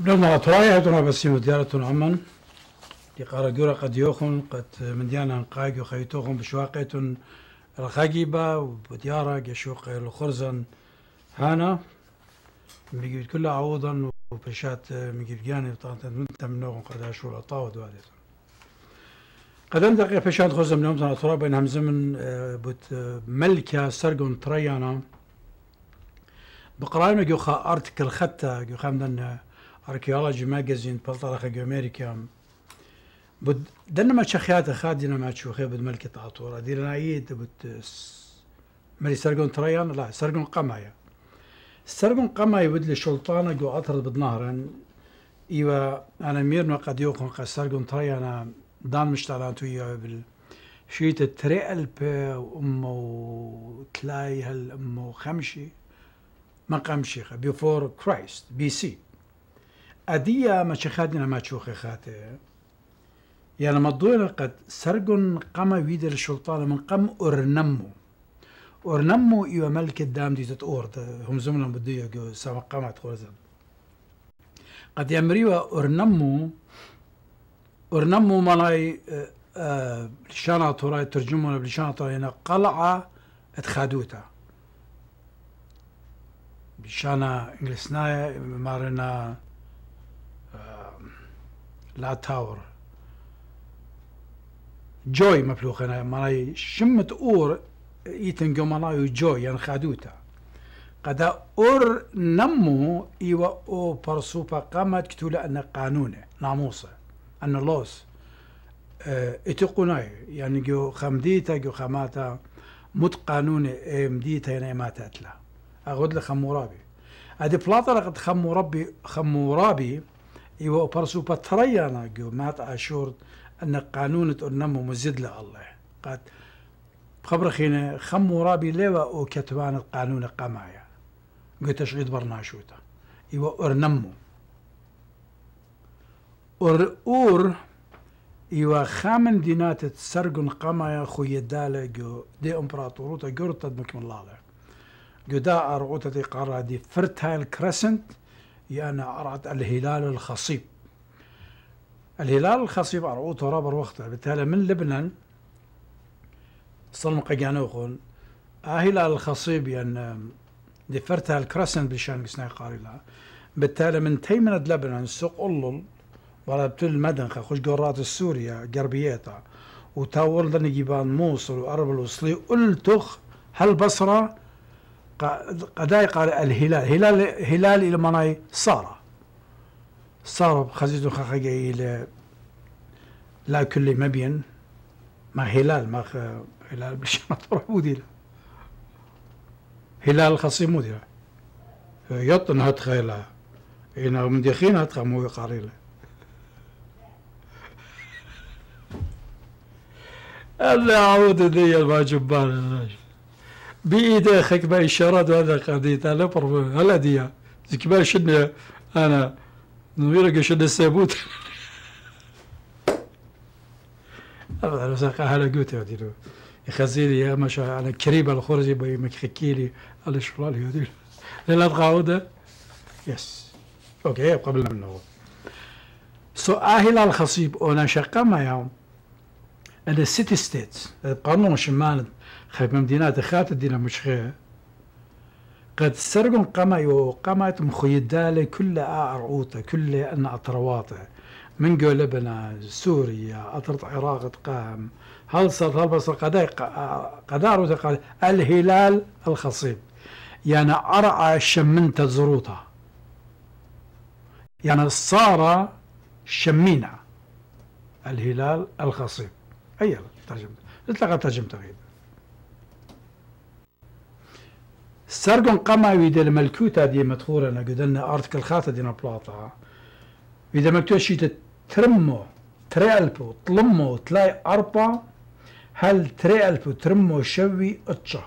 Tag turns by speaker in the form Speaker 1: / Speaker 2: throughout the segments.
Speaker 1: بلغنا تراي هتونا بسيم ديارتون عمن يقار جورا قد يوخن قد من ديانا قايق وخيتوخن بشواقيتون رخاقيبا وبديارة قشوق الخرزا هانا بيجي كل عوضا وبشات مجيب مجيبجاني طبعا من منوغن قد اشو الطاود وهذا قد اندقي بشات خرزا من يوم ترى بين همزمن آه، بوت آه، ملكة سرقون تريانا بقراينا جوخا ارتكل ختا جوخا مدنها آه، archaeology magazine امريكا بد دنا ما شخيات خادنا ما چوخه بود ملک تاطورا دیلنایید بد ملي سرقون تريان لا سرقون قمايا سرقون قمايا بد لشلطانة جو أطرد بد بدنهرا إيوا أنا ميرنا قد يوقن قد سرقون تريانا دان مشتالان تويا بال شيت تري ألب أمو وتلاي هل وخمشي خمشي ما قمشي بيفور كرايست بي سي ما مەچەخاتی ما تشوخي خاتەیە يعني ما قەت سەرگون سرقن ویدە لە شڵتاە من أرنمو ئۆرنەممو ئۆرنەممو ئیوە مەلکت دام دیتت ئۆردە هەمزم لەم بدوە ساوە قەمات خۆزم قەت ئەمریوە أرنمو ئۆرنەممو مەڵای شانە تۆڕای ترجمونا بلیشانە تاێنە قلعة اتخادوتا بشانە ئینگلیسنایە مارنا لا تاور جوي مفلوخ انا مراي شمت اور ايتن جومالايو جوي يعني خادوتا قدا اور نمو ايوا او برسوبا قامت كتولا ان قانونه ناموسه ان لوس اه اتقوناي يعني جو خمديتا جو خماتا مت قانون امديتا يعني ما تاتلا اغد لخمورابي ادي بلاطه قد خمورابي خمورابي ايوا برسو بتريا جو مات اشور ان قانون تنمو مزد الله قد خبر خينا خم ورابي ليوا او كتبان القانون قمايا قلت اش تشغيد برناشوتا ايوا ارنمو اور اور ايوا خامن دينات سرقن قمايا خويا دالا جو دي امبراطوروتا جورتا مكمل الله جو دا ارغوتا دي قرا دي فرتايل كريسنت أنا أرعت الهلال الخصيب الهلال الخصيب أرعو تراب الوقت بالتالي من لبنان صلم قيانوخون الهلال آه، الخصيب ين يعني، دفرتها الكرسن بشان قسنا قارلا بالتالي من تيمنة لبنان سوق أولل ولا بتل مدنخة خوش قرات السوريا قربيتا وتاور لنا جبان موصل وأربل وصلي قلتخ هالبصرة قداي قال الهلال هلال هلال إلى مناي صار صار خزيز خخي إلى لا كل مبين ما هلال ما هلال ما تروح مدير هلال خصي مدير يطن هتخيلا إنا من دخين هتخمو قريلا الله عود ذي ما جبار بايد اخيك باشارات وهذا قضيت على هلا ديا كيما شدنا انا نويرك شد السابوت ابدا لو ساقا هلا قوت هذه يخزيلي يا ما مشا انا كريبه الخرجي بي مكخكيلي على شرالي هذه لا تقعود يس اوكي قبل منه سو اهل الخصيب انا شقا ما يوم السيتي ستيتس القانون شمال خايب مدينة دخات الدينا مش خير قد سرقن قما قمت مخيدالي كل أعرعوطة كل أن أطرواطة من قول سوريا أطرط عراق قام هل صد هل بصر قداي قدار قال الهلال الخصيب يعني أرعى شمنت زروطة يعني صار شمينة الهلال الخصيب أي ترجمة لتلقى ترجمة غير سرگون قماوی دل ملکو تا دی مدخوره نا گدل نا ارتکل خاطه دینا پلاتا ویده مکتو شیت ترمو تری الپو تلمو تلای ارپا هل تری ترمو شوی اتشا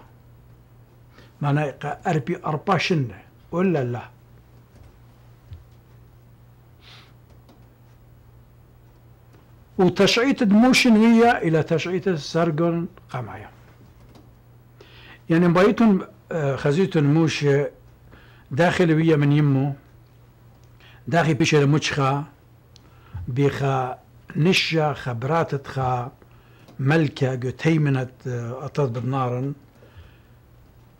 Speaker 1: مانا اقا اربی ارپا شنه ولا لا وتشعيط دموشن هي الى تشعيط السرقون قمعية يعني بايتون خزيت الموش داخل ويا من يمه داخل بيش المتشخى بيخا نشا خبرات خا ملكة قد هيمنت أطاد آه، بنارن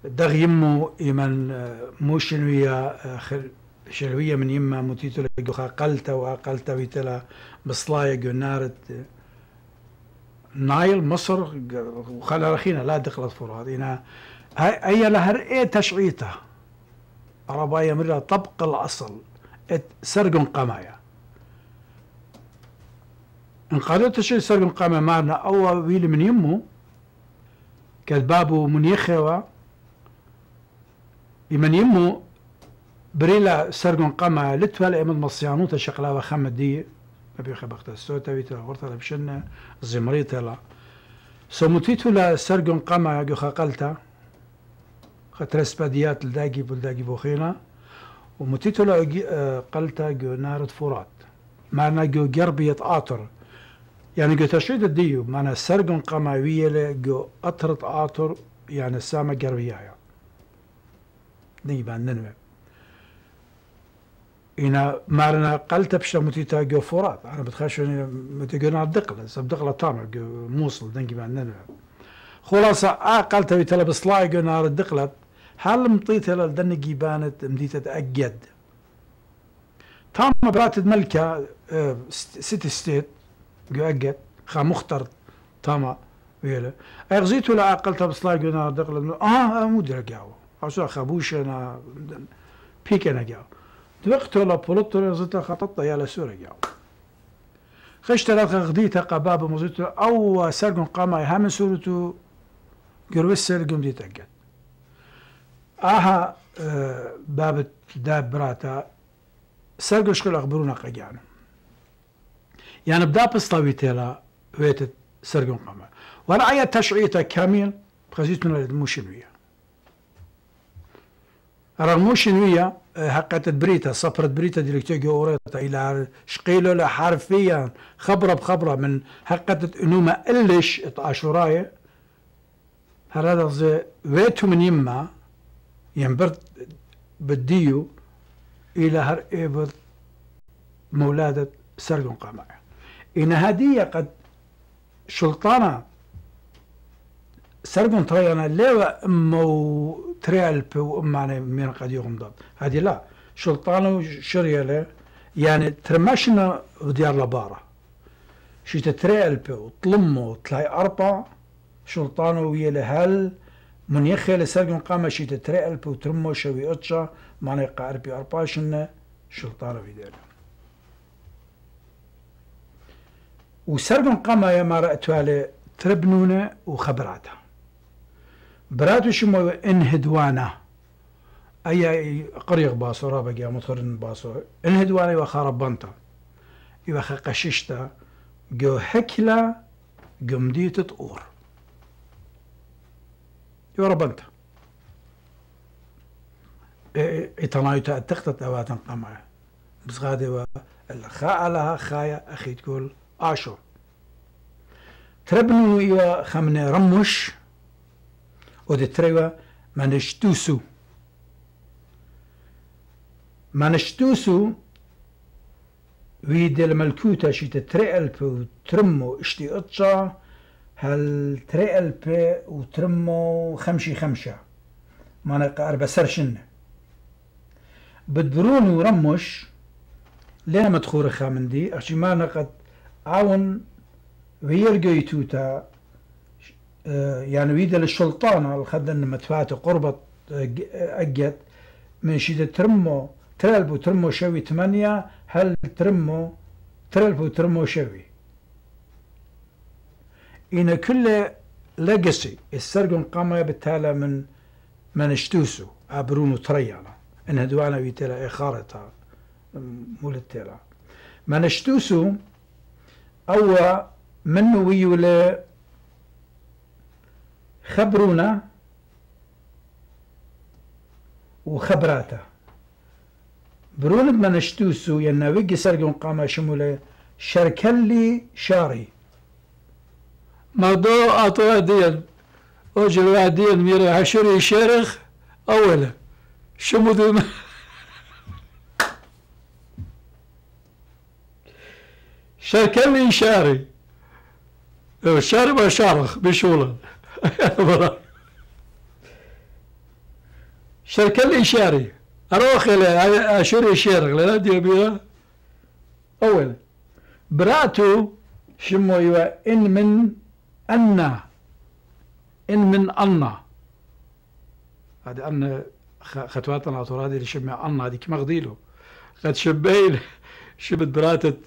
Speaker 1: داغ يمه يمن آه، موش ويا آه، شلوية من يمه متيتو لقو قلتا وقلتا ويتلا بصلايق نارت نايل مصر وخلا رخينا لا دخلت فرات إنا هي لهر اي تشعيته عرباية مرة طبق الأصل سرق قمايا ان قالوا تشي سرق قمايا معنا أو ويل من يمه كذبابو من يخوا يمن يمه بريلا سرق قمايا لتفل إمد مصيانو تشقلا وخمد دي أبي خبقت سوتوي تلا ورطة بشنة زمري تلا سموتي تلا سرقن قما جو خقلتا خطرس بديات لداقي بلداقي بوخينا وموتي تلا آه، قلتا جو نارد فرات معنا جو جربية عطر يعني جو تشيد الديو معنا سرقن قما ويلا جو أطرت عطر يعني السامة جربية يعني نيبان ننوي اینا مارنا قلت بشه تا گو فرات انا بتخاش جو دقله سب دقله تامر موصل دنگی بعدنا خلاصة آه، قلت بيتلا بصلاي قو نار دقلت هل مطيت لدنقي بانت مديت تأجد تام برات ملكة سيتي آه، ستيت قو أجد خا مختر تامر ويلا اغزيتو لا آه، قلت بصلاي قو نار دقلت اه مدرك او عشان خابوش انا بيك انا ياو تقتل op زت zitten يا dat ja خشت رات غديت قباب مزيت او سرق قام يهم سورتو قروس سرقن دي تقد اها آه، باب داب براتا سرق شغل اخبرونا قجانا يعني بدا بسطاوي تيلا ويتت سرقن قاما ورعية تشعيته كامل من المشنوية يعني. شنو هي آه، هقت بريتا صفرت بريتا ديريكتور جوريتا الى شقيلو لا حرفيا خبره بخبره من هقت انوما قلش اشوراي هذا زي ويتو من يما ينبرت بديو الى هر ايبر مولادة سرقون قمع ان هدية قد شلطانة سربنطايانا لا مو تريالب معنى من قد يغمض هذه لا شلطانو شريالة يعني ترمشنا ديار لبارة شي تتريالب وطلمو تلاي أربع شلطانو ويا لهل من يخي لسرقن قام شي تتريالب وترمو شوي أتشا معنى قاربي أرباشنا شلطانو يدير وسرقن قام يا ما رأتوا تربنونا وخبراتها براتو براتوشمەوە ئەهدوانە ئەیا قڕێق باسۆرا بەگیا مخرن باسۆ ئەهدوانەوە خاڕە بنتە ئیوەخە قەششتە گۆ هەکلا گمدیتت ئۆر يورا بنت إتنايتا اتخطت آواتن قمع بس غادي الخاء لها خايا أخي تقول آشو تربنو إيوا خمني رمش ودتريوا مانشتوسو مانشتوسو ويد الملكوتة شي تتري ألف وترمو اشتي اتشا هل تري ألف وترمو خمشي خمشة مانقا أربع بدبرون بدروني ورمش ليه مدخورة خامندي اشي مانقا عون ويرجو توتا آه، يعني ويدا للسلطانة ان مدفعته قربت آه، اجت من شيدة ترمو ترالبو ترمو شوي ثمانية هل ترمو ترالبو ترمو شوي إن كل لقسي السرقون قام بالتالة من من اشتوسو أبرونو تريانا إن هدوانا ويتلا إخارتا مولتلا من اشتوسو أو منو ويولا خبرونا وخبراته برون منشتوسو اشتوسو ينا ويجي سرقون قامة شمولة شركلي شاري موضوع أطوى ديال أجل ديال ميري عشري شرخ أولا شمودو شركلي شاري شاري ما شارخ بشولا شركة الإشاري أروخي إلى أشوري شرق لا دي أول براتو شمو يوا إن من أنا إن من أنا هذا أنا خطواتنا هذه اللي شمع أنا كما مغديله قد شبيل شبت براتت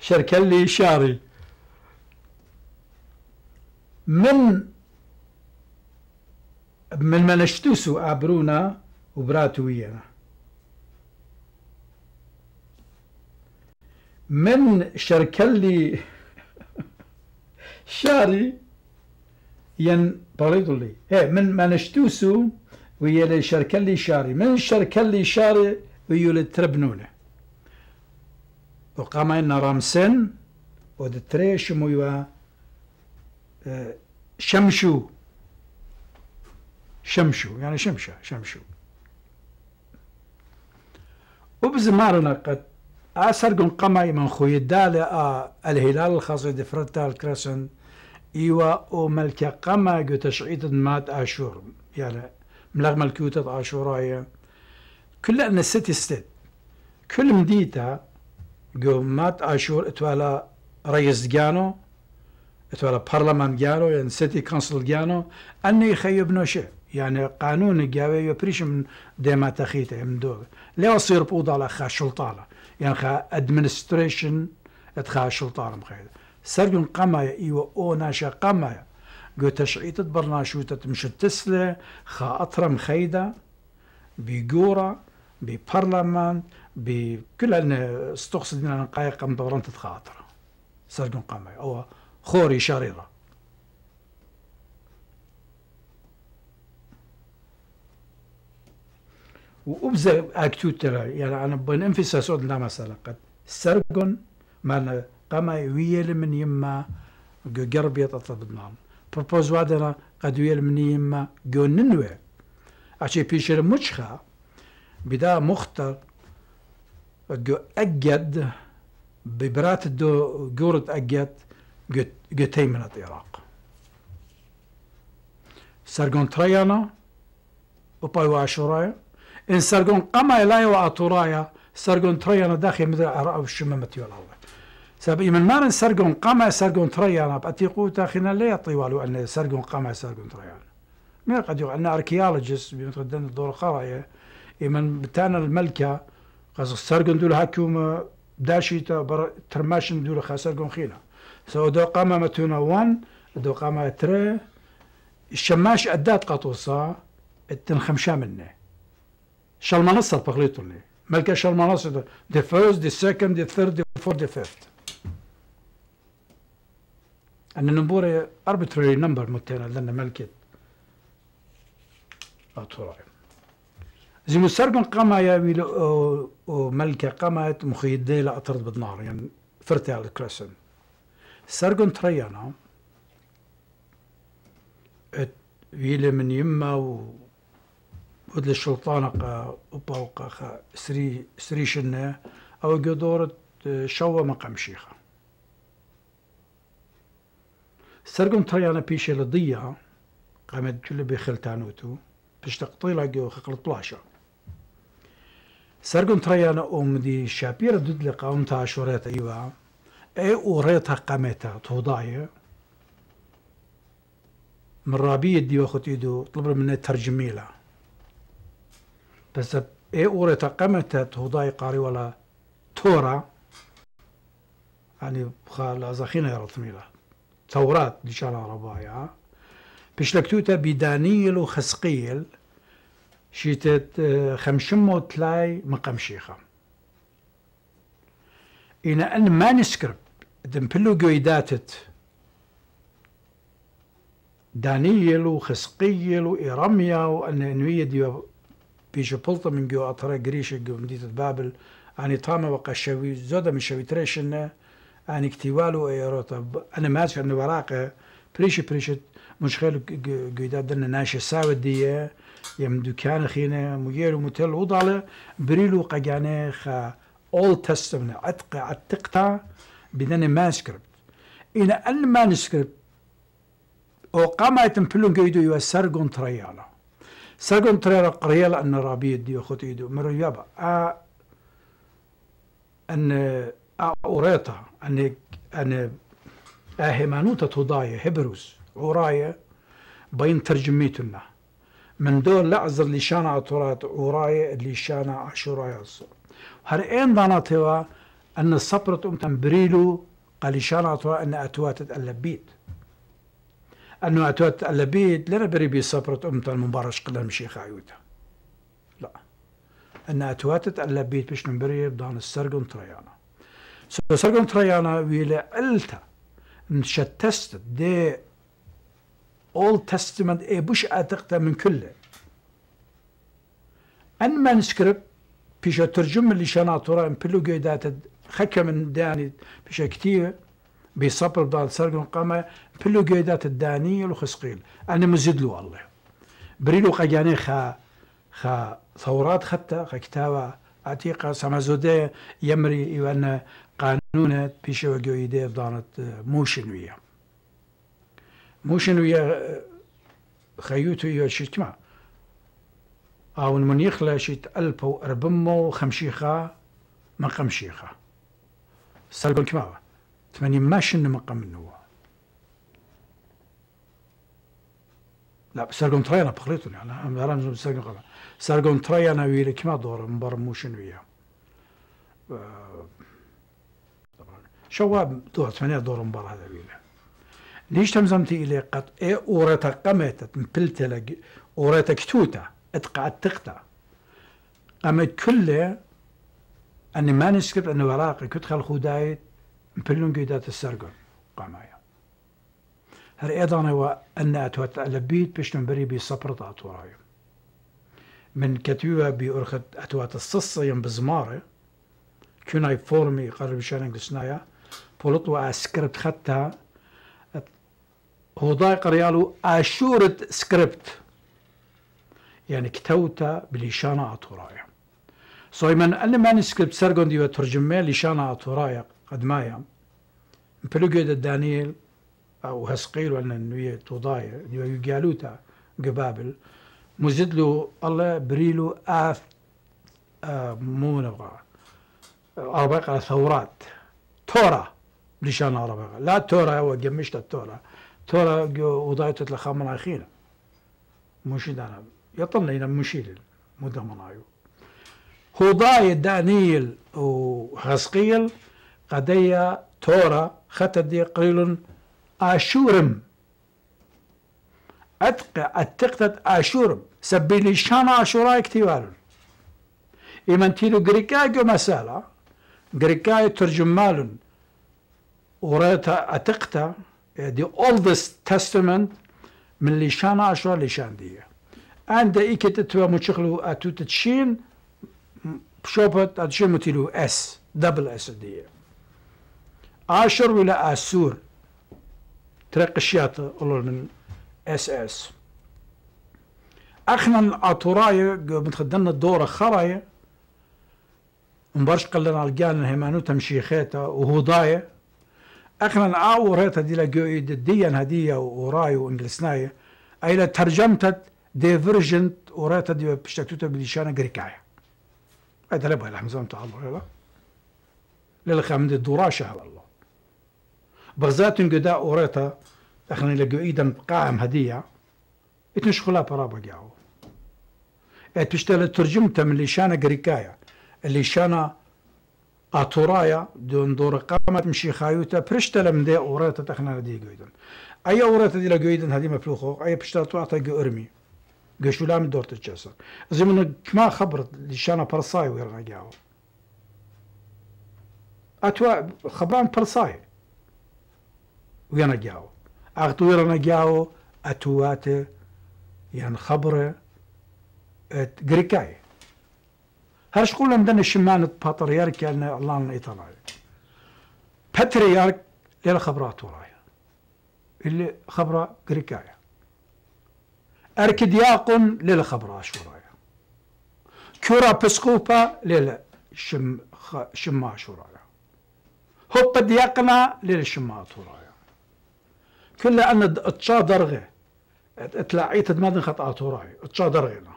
Speaker 1: شركة لي شاري من من عبرونا أبرونا وبراتوينا من شركلي شاري ين بريدو لي هي إيه، من نشتوسو ويا شركلي شاري من شركلي شاري تربنونا تربنونه إن رامسن ودتريش ميوا آه، شمشو شمشو يعني شمشة شمشو وبزمارنا قد قم قمعي من خوي الدالة آه الهلال دي فرتا الكرسن إيوا او وملك قمع تشعيد مات آشور يعني ملغ ملكوتة آشورايا يعني. كل أن الست ستيت كل مديتا جو مات آشور اتوالا رئيس جانو اتوالا برلمان جانو يعني سيتي كونسل جانو أني خيب نوشه يعني قانون الجاوي يبريش من ديما تخيت من دو لا يصير بوضع لخا شلطانة يعني خا ادمنستريشن اتخا شلطانة مخيدة سرجن قمايا ايوا او ناشا قمايا جو تشعيت برناشو تتمش تسلة خا اطرم مخيدة بجورة ببرلمان بكل استقصد من قايقة مبرنة خاطرة سرجن قمايا او خوري شريره وابزا اكتو ترى يعني انا بننفس سود لا مثلا قد سرقون ما قما ويل من يما قرب يتطلب نعم بروبوز وادنا قد ويل من يما جوننوي اشي بيشر مشخا بدا مختر جو اجد ببرات دو جورد اجد جو تيمنة العراق سرقون تريانا وباي عشورايا إن سرقون قما يوا وأطورايا سرقون تريانا داخل مثل عراء والشمامة والأول سبب ما إن سرقون قما سرقون باتي بأتيقو تاخنا لا يطيوالو أن سرقون قما سرقون تريانا ما قد يقول أن أركيالوجيست بمتقدم الدور القراية إيمان بتانا الملكة قصد سرقون دول هاكوما داشيتا بر ترماشن دول خاسرقون خينا سو دو قما متونا وان دو قما تري الشماش أدات قطوصة التنخمشة منه شال منصة تبغليتو لي مالكا شال منصة دي فيرست دي سكند دي ثيرد دي فور دي فيفت أنا نبوري arbitrary number متانا لأن ملكة أطوري زي مسرقن قامة يا ميلو ملكة قامت مخيدي لا أطرد بالنار يعني فرتي على الكرسن سرقن تريانا ويلي من يمه و ودل ود قا وبوقة خا سري سري شنا أو قدورة آه، شوى مقام شيخة سرقم تريانا بيشي لضيا قامت جل تانوتو بيش تقطيلا جو خقل طلاشة سرقم تريانا أم دي شابيرة ددلقة قام تاع شوريت إيوا أي وريتها قامتها توضايا من رابية دي واخد إيدو طلب منها ترجميله Pese e oreta qemete hudayı qari wala tora yani la zakhina yaratmila ثورات لشان بش بشلكتوتا بدانيل وخسقيل شيتت آه، خمشمو تلاي مقام إنا أن دم بلو قويداتت دانيل وخسقيل وإرميا وأن أنوية دي پیش پلتا من گو اترا گریش گو مدیت بابل تام طامة وقشوي زودة من شوي تريشن يعني و ايروتا انا ماسك ان وراقة بريش بريش دن ناش دلنا دیه یم دوکان خینه دكان و متل ومتل وضالة بريلو قجاني خا اول تستمنا عتق عتقتا بدن بدنا مانسكريبت إن المانسكريبت او پلون گیدو یو سرگون تریاله ساقن ترى قريلا أن رابي ديو خط إيدو مرو يابا أن أوريتا أن أن آهمانوتا تضايا هبروس ورايا بين ترجميتنا من دول لعزر اللي شانا عطورات ورايا اللي شانا عشورايا الصور هرئين داناتوا أن صبرت أمتن بريلو قال شانا عطورا أن أتواتت اللبيت انه اتوت البيت بري بي صبرت امتا المبارش شقلا مشيخة خايوتا لا ان اتواتت البيت بيش نبري بدان السرقون تريانا سرقون تريانا ويلا التا نشتست دي اول تستمنت اي بوش اتقتا من كله ان مانسكريبت بيش ترجم اللي شنا ان بلو قيدات خكا من داني بيش كتير بيصبر بضال سرقن قامة بلو قيدات الدانية وخسقيل أنا مزيد له الله بريلو قجاني خا خا ثورات خطة خا كتابة عتيقة سمازودة يمري وأن قانونة بيشو قيدة بدانت آه، موشنوية موشنوية آه، خيوتو كما أو من يخلى شيت ألف وأربمو خمشيخة ما خمشيخة سلبن كما ثمانين ماشن مقام النوى لا سرقون تري أنا بخليتني أنا أنا رمز سرقون قبل سرقون تري أنا ويلي كما دور مبار موشن ويا أه، طبعا شواب دور ثمانية دور مبار هذا ويلا ليش تمزمتي إلي قد إيه أوريتا قمتت مبلتة أوريتا كتوتا اتقعد تقطع قمت كله أني ما نسكت أنه وراقي كنت خل خدايت مبلون قيدا تسرقر قمايا هر ايضان هو ان اتوات البيت بشتن بري بي صبر تاتوراي من كتوها بي ارخت اتوات الصصة ين بزمارة كوناي فورمي قرب شانن قسنايا بولطوا اسكريبت خطا هو ضايق ريالو اشورت سكريبت يعني كتوتا بليشانا اتوراي سو من ان مانسكريبت سرقون ديو ترجمه لشانا اتوراي قد ما يام مبلغد دانيل او هسقيل ولا نوية توضايا نوية جالوتا قبابل مزدلو الله بريلو اف آه مو نبغى أربقة ثورات تورا لشان أربقة لا تورا هو جمشت التورا تورا وضعت لخامنا أخينا مشيد أنا يطلنا الى مدة منايو هو ضاي دانيل وحسقيل قضية تورا ختدي قيل آشورم أتق أتقتت آشورم سبيني شان آشورا اكتوال إما تيلو غريكا جو مسألة غريكا ترجمال وريتا أتقتا the oldest testament من لشان عشرة لشان دي عند إيكي تتوى مشخلو أتو تتشين شوبت أتشين متلو اس دبل اس دي عاشر ولا اسور ترق الشياطة أولو من اس اس اخنا عطوراية متخدنا الدورة خراية مبارش قلنا الجانا الهيمانو تمشيخيتا وهوضاية اخنا عاور هيتا دي لقوي ديا هدية وراي وانجلسناية ايلا ترجمتت ديفرجنت ورايتا دي بشتكتوتا بليشانا غريكاية هذا لبغي الحمزان تعالوا لا لا للخامن الدوراشة والله بغزاتن قدا أوريتا اخني لقوا إيدا قائم هدية إتن شغلها برابا قاعو بشتال ترجمتها من ليشانا اللي شانا أتورايا دون دور قامت مشي خايوتا برشتال من دي أوريتا تخنا دي قويدن أي أوريتا دي لقويدن هدي مفلوخو أي بشتال تعطى قو أرمي لام دور تجسر زي من كما خبرت ليشانا برصاي ويرغا قاعو أتوا خبران برصاي وين جاو اغطير انا جاو اتوات ين يعني خبره ات غريكاي هرش قول عندنا شمان باتريار كان الله لنا يطلع باتريار الى خبرات وراي اللي خبره غريكاي اركدياقون لله خبره اش وراي كورا بسكوبا لله شم شما شورايا هوب دياقنا لله شما طورايا كلا أن تشا درغي تلعيت دمادن خط راهي تشا درغينا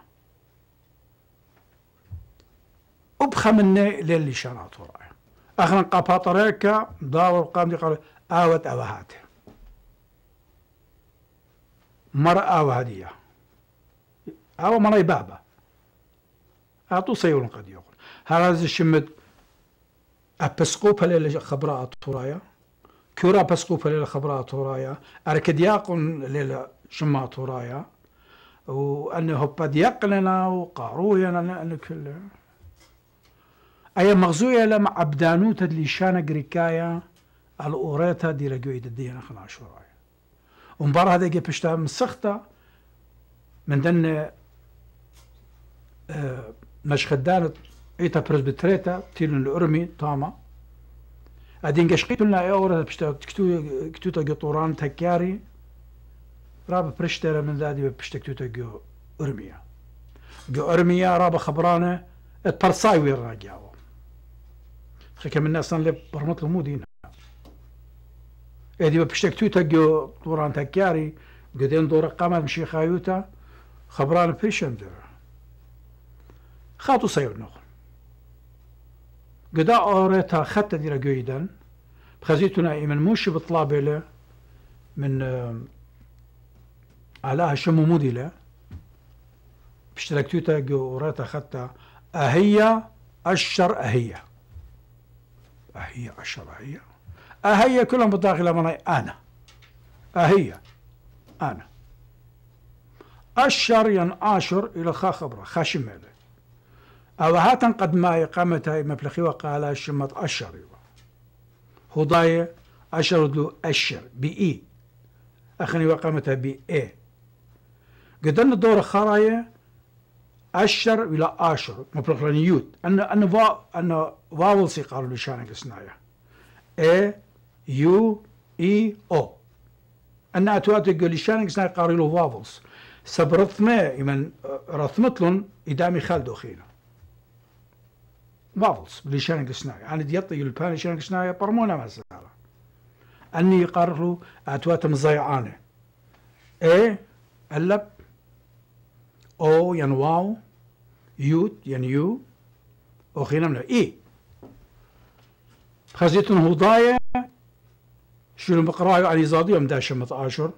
Speaker 1: أبخى مني للي شان راهي أخنا قابا طريقة داور قام دي قال آوت أوهات مر آوة أو مري بابا أعطو سيول قد يقول هذا الشمد أبسقوبها للي خبراء طرايا كورا بسقوفة للخبرات ورايا أركدياقن للشمات ورايا وأنه قد يقلنا وقاروينا كل أي مغزوية لما عبدانوتا اللي شانا غريكايا الأوريتا دي لقويد الدين خنا شورايا ومبارا هذا جي بشتا مسخطة من دن آه، مشخدانت ايتا بريزبتريتا تيلن الأرمي طاما ئەدینگە شقیتنا ئێوەرە کتوتە گەتۆڕان تەکیاری را بە پرشتێرە مندادی بە پشتێکتوتە گۆ ئەرمیە گۆ ئەرمیە را بە خەبرانە تەرسای وێ ڕاگیاوە خەکە من نەسان لێ پڕمەت مودینە ئێدی بە پشتێک توتە گۆ طوران تەکیاری گدێن دور قامان شیخاوتە خەبرانە خبران خاات و سەیر نەخ قدا أوريتا خطة ديرا قويدا بخزيتنا إيمن موش بطلابلة من آه، على شمو له بشتركتوتا قوريتا خطة أهي أشر أهي أهي أشر أهي أهي كلهم بالداخل أنا أهي أنا أشر ين آشر إلى خا خبرة خاشم عليه ئەوەها قد ما قامەتای مەپلەخیوە وقال شمەت اشر هضاي أشر دو أشر بي إي أخني وقامتها بي إي قدرنا دور خرايا أشر إلى أشر لنيوت أن أن فا أن فاول سي قالوا لشان قسنايا إي يو إي أو أن أتوات قال لشان قسنايا قالوا له فاولز سبرثمة إمن رثمتلن إدامي خالدو خينا مارفلز اللي شانك سناي انا ديطي البان شانك سناي برمونا ما زال اني قرروا اتواتم زيعانه ايه اللب او يعني واو يوت يعني يو خينا من اي خزيتن هضايا شنو بقرايو عن زادي يوم داش متاشر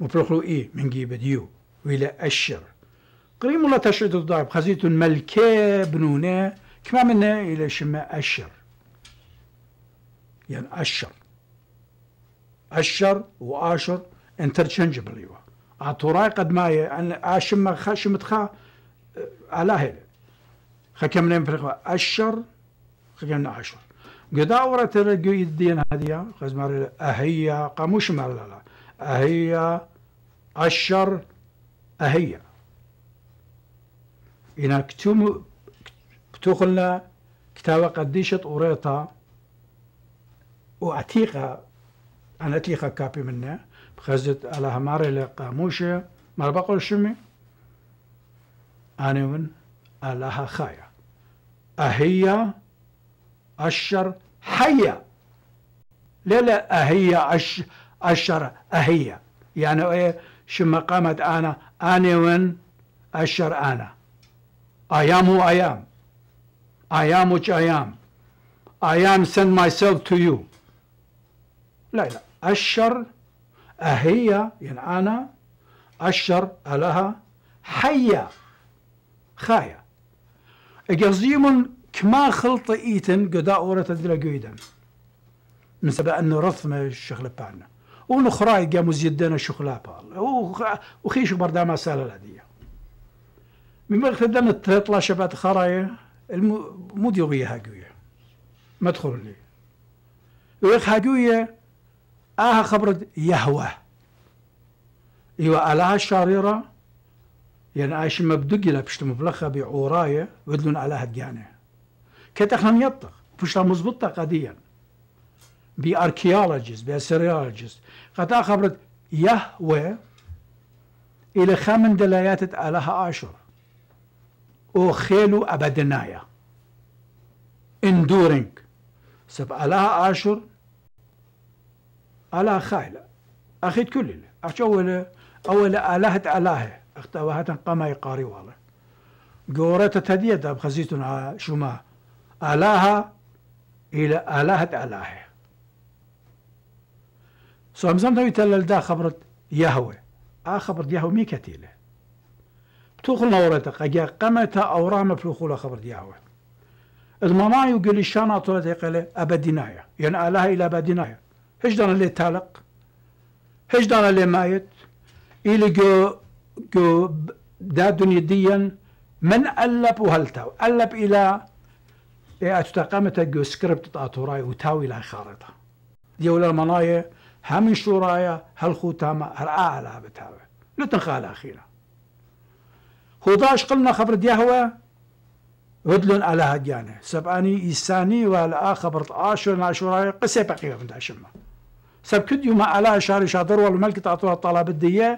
Speaker 1: وبرخلو اي من جيب يو ولا اشر قريم ولا تشعد الضعب خزيتن ملكي بنونه كما منا إلى شما أشر يعني أشر أشر وأشر انترشنجبل يوا عطوراي قد ما أن أشم خشمت خا على هلا نين نفرق أشر خكمنا أشر قد أورا ترى هذيا هذه مار أهيا قاموش مار لا لا أهيا أشر أهيا إنك تم تخلنا كتابة قديش طوريطة وعتيقة أنا تليخة كابي منه بخزت على هماري لقاموشة ما بقول شمي أنا من ألاها خايا أهي أشر حية لا لا أهي أش أشر أهي يعني إيه شما قامت أنا أنا ون أشر أنا أيام هو أيام I am which I am I am send myself to you لا لا الشر أهي يعني أنا الشر ألها حيا خايا قصديمن كما خلط إيتن قد أورت أدرى قيدا من سبب أنه رثم الشغل بعنا ونخراي قاموا زيدنا شغلا وخيش وخيشوا بردامة سالة الأدية من بغت دنا تطلع شبات خرايه المديرية هاجوية مدخل لي ويخ هاجوية آها خبرة يهوى إيوا آلها الشريرة يعني عايش مبدقلة بشت مبلخة بعوراية ودلون على هجانة كتخنا نيطخ بشتا مزبطة قديا بي بأسريولوجيز قد خبرت يهوى إلى خامن دلايات آلها عشر او خيلو أبدنايا اندورنج سب على آشر على خايلة أخيت كل أخش أول أول آلهت آلهة اختوهت قما يقاري والله قورت تدية داب خزيتنا شما آلهة إلى آلهة آلهة سوامزم تبي تلل دا خبرت يهوه آ خبرت يهوه مي كتيله تخلنورتق اگه قمت او رام فلوخولا خبر دياوه المنايو قل الشانا طولتق له أبدينايا يعني آلها إلى أبدينايا هجدان اللي تالق هجدان اللي مايت إلي جو جو دا دنيا ديا من ألب وهلتاو ألب إلى إيه، اتتقامت جو سكريبت اطوراي وتاوي لها خارطه ديولا المنايا هم شورايا هل خوتاما هل اعلى آه بتاوي لا تنخال اخيره خداش قلنا خبر هو هدلن على هجانة سباني إيساني ولا خبرت آشر ناشورا قسي بقية من داشمة سب كد يوم على شهر شادر والملك تعطوها الطلب الدية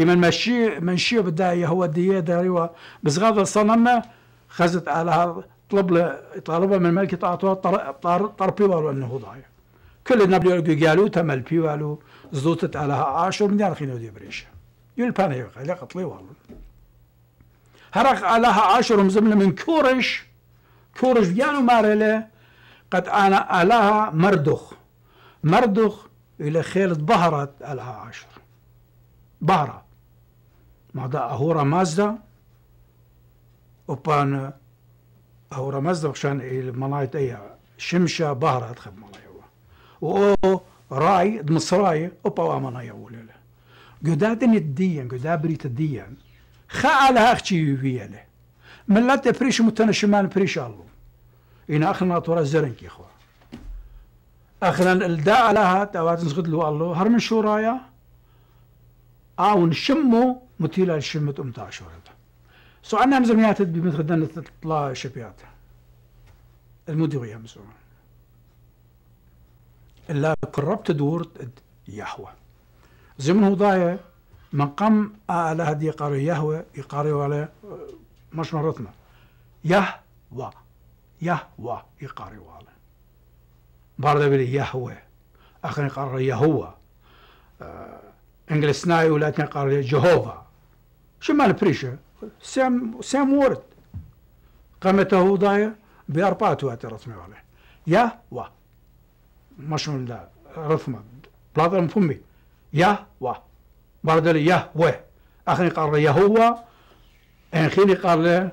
Speaker 1: إمن مشي منشي بداية هو الدية داري و بس غادر خزت على طلب له طالبه من الملك تعطوها طربي والو أنه ضايع كل نبلي قالوا تمل بيوالو زوتت على عاشر من دار خينو بريشة يلبانه يقع لقط لي والو هرق ئالاها عشر مزمن من كورش كورش بيانو مارله قد انا قەت مردوخ مردوخ إلى خيلت بهرت ألها عشر بهرة دا أهورا مازدا وبان أهورا مازدا عشان المنايت أيها شمشة بهرة تخب ملايوا وأو راي دمصراي وبوا منايوا لولا قداد الدين قداد بريت الدين خا لها اختي من لا تفريش متنشمان فريش الله إن أخنا ترى زرنك إخوة أخنا الداء لها تاوات نسقط له الله هر من رايا أو نشمو متيلا الشمت أم تعشور سو أنا مزميات بمثل تطلع شبيات يا مزميات إلا قربت دور يحوى زمن هو ضايع مقام على هذه قارئ يهوى يقارئ على آه، مش مرتنا يهوى يهوى يقارئ على برضه بلي يهوى أخرين قرر يهوى آه انجلسناي ولكن قرر جهوفا مال بريشة سام سام وورد قامته ضايع بأربعة وقت رسمي عليه يا وا مش من ده رثمة بلاطة فمي يا وا برد لي يهوه أخني قال لي يهوه أخني قال لي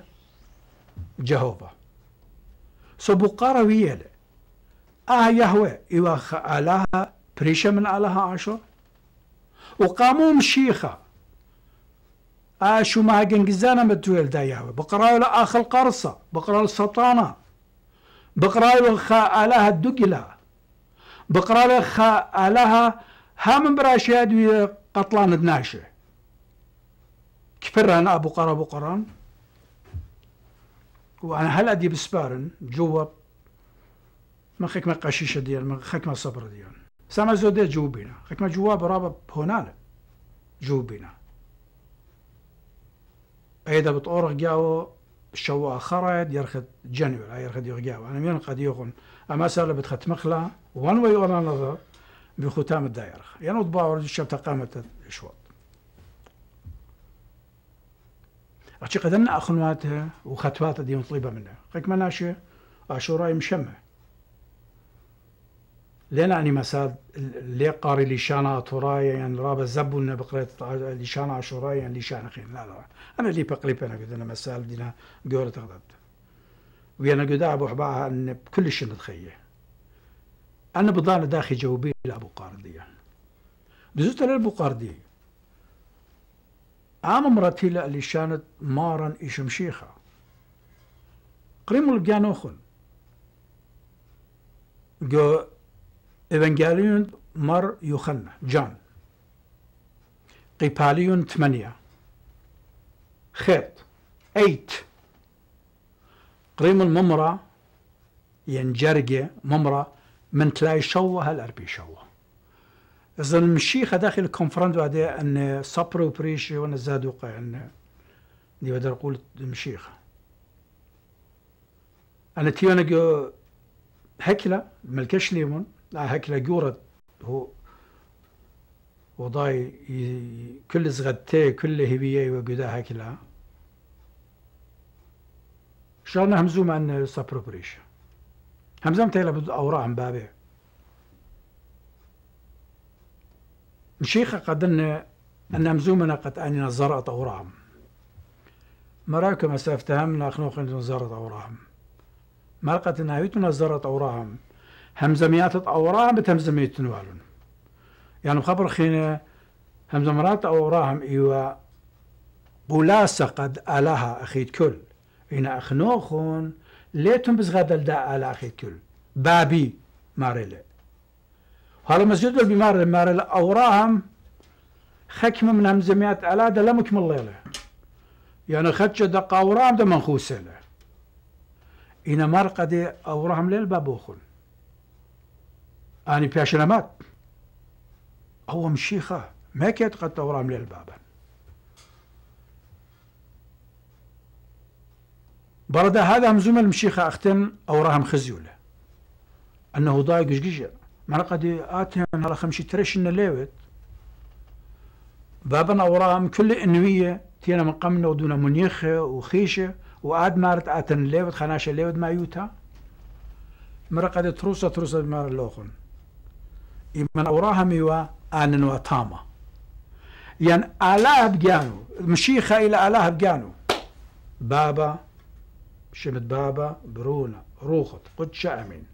Speaker 1: جهوبا سبو قاروية لي آه يهوه إوا خالها بريشة من آلها عشر وقاموا مشيخة آه شو ما جنجزانا متويل دا يهوه بقراو لآخ القرصة بقراو السطانة بقراو آلها الدقلة بقراو خالها هم براشاد قطلان دناشة كفر أنا أبو قرا أبو قران وأنا هل أدي بسبارن جوا ما خيك ما قشيشة ديال ما خيك ما صبر ديال سما ديال جو بينا خيك ما جوا برابا هونال جوبينا بينا أيضا بتأورغ جاو شو خرد يرخد جنول يرخد يرجعو أنا مين قد يغن أما سالة بتختمخلا وان ويغن نظر بختام الدائرة يعني باور الشبتة قامت شوط أشي قدرنا أخنواتها وخطواتها دي مطلبة منها قيك مناشي أشوراي مشمة لين أني مساد لي قاري لشانا أطورايا يعني رابا زبو بقرية بقريت لشانا أشورايا يعني لشانا خين لا لا أنا لي بقليب أنا قدرنا مسال دينا قولة تغضبت ويانا قدا أبو حباها أن بكل شيء نتخيه أنا بضاعة داخل لأبو الأبوقاردية بزوت الأبوقاردية عام مراتيلا اللي شانت مارا إشمشيخة قريم الجانوخن جو إفنجاليون مر يوخنا جان قباليون ثمانية خيط ايت قريم الممرة ينجرقة ممرة من تلاي شوة هالأربي شوة إذا المشيخة داخل الكونفرنت بعدها أن صبروا وأنا وأن وقع أن دي بدر أقول المشيخة أنا تيانا جو هكلا ملكش ليمون لا هكلا جورد هو وضاي كل زغتي كل هبية وجدا هكلا شلون همزوم عن سابروبريشن همزم تيلا بدو أوراهم بابي مشيخة قدنا أن همزومنا قد أننا زرعت أوراهم مراكم أسافتهم لأخنو خلنا زرعت أوراهم مرقت نايتنا زرعت أوراهم همزميات أوراهم بتمزميت نوالون يعني خبر خينا همزمرات أوراهم إيوا بولاسة قد ألها أخيد كل إن أخنوخون ليتهم بزغادەلدا ئالاخی کرد بابی مارێ لێ مسجد مەزیود بە بیمار لە مارە لە ئەوڕا من هەم زمیات ئەلا دە لە مکمل لێڵێ یانە خەچە دە دا دە من خووسێ لێ ئینە مارقە دێ ئەوڕا هەم لێل با بۆ خون ئانی پێشەمات ئەوەم شیخە مەکێت بابن بردا هذا هم زمل مشيخة أختن أو راهم خزيولة أنه ضايق جيجة معنى قد آتهم هلا خمشي ترش إن بابنا وراهم كل إنوية تينا من قمنا ودون منيخة وخيشة وآد مارت آتن الليوت خناشة الليوت ما يوتا مرة قد تروسة تروسة بمار اللوخن إيمان أوراهم يوا آنن واتاما يعني آلاه بجانو مشيخة إلى آلاه بجانو بابا شمت بابا برونا روخت قدش أمين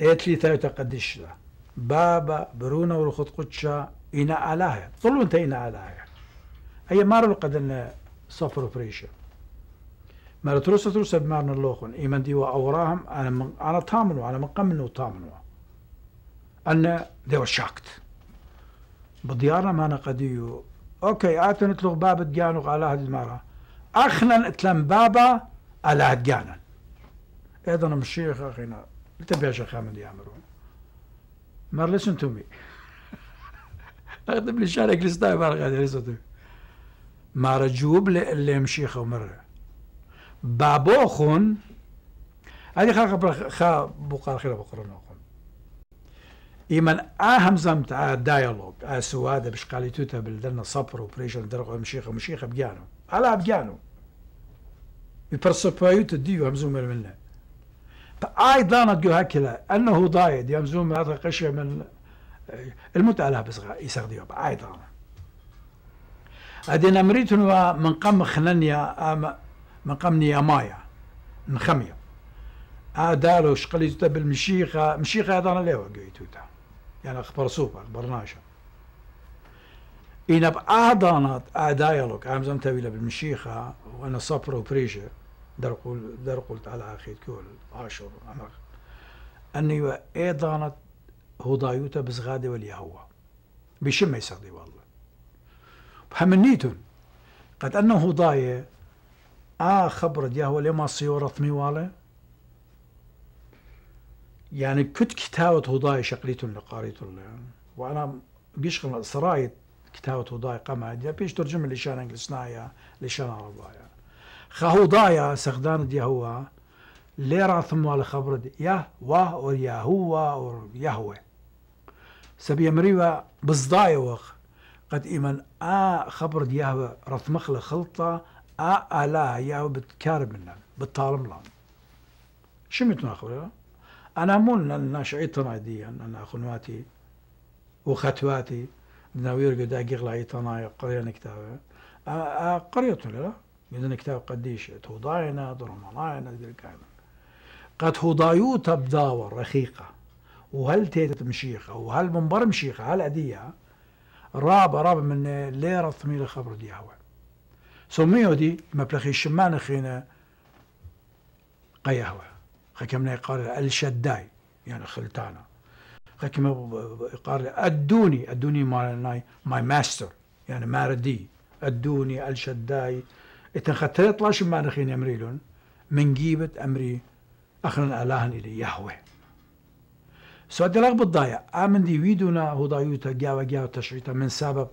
Speaker 1: اتلي تايتا قدشنا بابا برونا وروخت شا إنا علاها طلو انت إنا علاها أي مارو قدنا صفر فريشة مارو تروس تروس بمارن اللوخن إيمان ديوا أوراهم أنا, من أنا تامنوا أنا من قمنوا تامنوا أن they were shocked بديارنا ما نقديو أوكي آتنت لغ باب على هذه المرة أخنا بابا على هجانا أيضا مشيخ أخينا لتبيش خامن عمرو مر لسن مي أخدم لي شارك لستاي مار غادي لسن تومي مار جوب اللي مشيخ ومر بابوخون هذه خا خا بقار خير بقرنوخ إيمن أهم زمت آه دايالوج آه سوادة بشقالي توتا بلدنا صبر وبريشن درق ومشيخة مشيخة بجانو على أبجانو e, I يوت الديو dy jam zumer me ne. Pa ai danat gjo hakela annahu daid jam zumer atë المتعة لها يسخد يسرديوها بعايد غانا أدينا مريتون من قم خنانيا من قم نيامايا نخميا أدالو شقلي توتا بالمشيخة مشيخة هذا أنا ليه وقيتوتا يعني أخبر سوبر أخبر ناشر اینا با آدانات آدایلوگ هم زمان تبیل به مشیخا و صبر و در قول در قول تعالا آخر کل آشور عمق انا و آدانات هدایوتا بزغاده ولی هوا بشم ما يصدي والله بهم نيتون قد انه ضايع اه خبر يا هو لما صيور اثمي والله يعني كنت كتابة هضاي شقليتون لقاريتون وانا بيشغل سرايت کتاوت هودای قەمادیە پێش ترجمە لیشان ئەنگلیسنایە لیشان عربایە خەهودایە دي يه و ڕاتموا يهو خەبرت يهو سبي ئۆ یاهوە وخ قد ايمان آ خبر دي يهو رثمخ لخلطة آ آلا يهو بتكارب منا بتطالم منە شو شمتنا خبر أنا مون أن شعيت انا أن أخنواتي وخطواتي ناوير قد أقيق لعي تناي قرية نكتابة قرية لا إذا كتاب قديش تهضاينا درملاينا ذي الكامل قد هضايو تبداوة رخيقة وهل تيتت مشيخة وهل منبر مشيخة هل أديها رابع رابع من ليرة ثميلة خبر دي سميو دي مبلغي الشمان خينا قيهوة خكمنا يقال الشداي يعني خلتانا حكمه قال ادوني ادوني ماي ماي ماستر يعني ماردي ادوني الشداي اتن خطرت لاش ما نخين امريلون من جيبة امري اخرن الهن الي يهوه ادي دلاغ بالضايا امن دي ويدونا هو ضايوتا جاوا جاوا تشريتا من سبب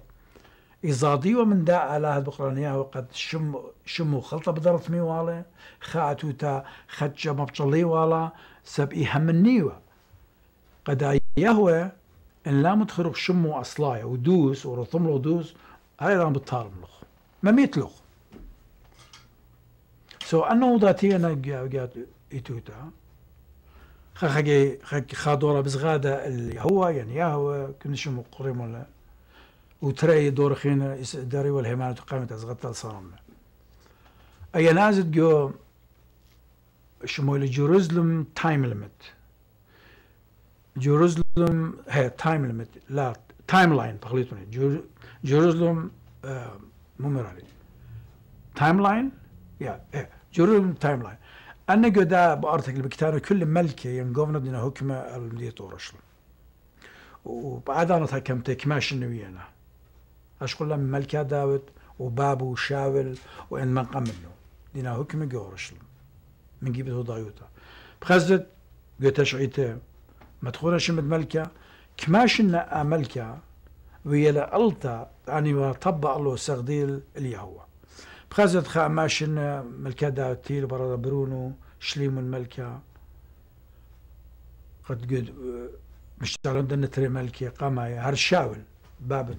Speaker 1: إزادي ومن داء لها البقرانية وقد شم شمو خلطة بدرت ميوالة خاتوتا تا خدشة مبطلي والا سب هم النيوة قد يهوى لا تخرق شمو أصلاي ودوس ورثم له دوس هاي رام بتارم لخ ما ميت لخ سو انا وضعتي أنا جات إتوتا خاجي خاجي دورا بزغادة اللي هو يعني يهوى كنا شمو قريم ولا وتري دور خينا داري والهيمانة قامت أزغطة لصارمنا أي نازد جو شمول جيروزلم تايم ليميت جيروزلم هي تايم ليميت لا تايم لاين تخليطني جيروزلم مو مرالي تايم لاين يا جيروزلم تايم لاين أنا قد بأرتكل بكتار كل ملكة ينقوفنا دينا حكمة المديتور أشلم وبعد أنا تكمت كماش نوينا أشكل لهم ملكة داوت وباب وشاول وإن من قمنه دينا حكمة قور من جيبته ضايوتا بخزت قد تشعيته مدخورة شمد ملكة كماشنا أملكة آه ويلا ألتا يعني وطبع له سغديل اللي هو بخزت خاماشنا ماشن ملكة داوتيل برا برونو شليم الملكة قد قد تعلم دنا تري ملكي قماي هرشاول بابت